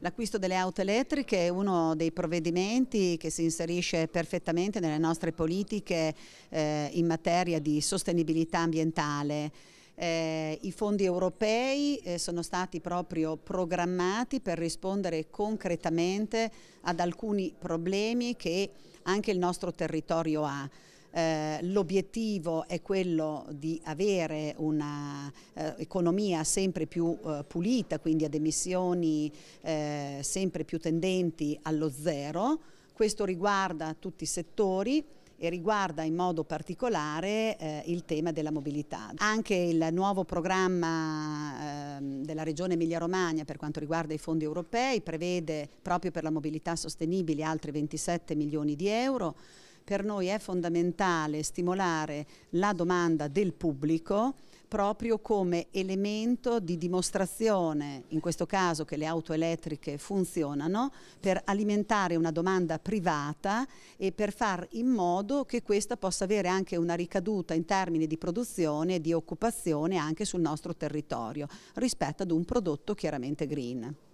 L'acquisto delle auto elettriche è uno dei provvedimenti che si inserisce perfettamente nelle nostre politiche eh, in materia di sostenibilità ambientale. Eh, I fondi europei eh, sono stati proprio programmati per rispondere concretamente ad alcuni problemi che anche il nostro territorio ha eh, l'obiettivo è quello di avere un'economia eh, sempre più eh, pulita, quindi ad emissioni eh, sempre più tendenti allo zero. Questo riguarda tutti i settori, e riguarda in modo particolare eh, il tema della mobilità. Anche il nuovo programma eh, della Regione Emilia-Romagna per quanto riguarda i fondi europei prevede proprio per la mobilità sostenibile altri 27 milioni di euro per noi è fondamentale stimolare la domanda del pubblico proprio come elemento di dimostrazione, in questo caso che le auto elettriche funzionano, per alimentare una domanda privata e per far in modo che questa possa avere anche una ricaduta in termini di produzione e di occupazione anche sul nostro territorio rispetto ad un prodotto chiaramente green.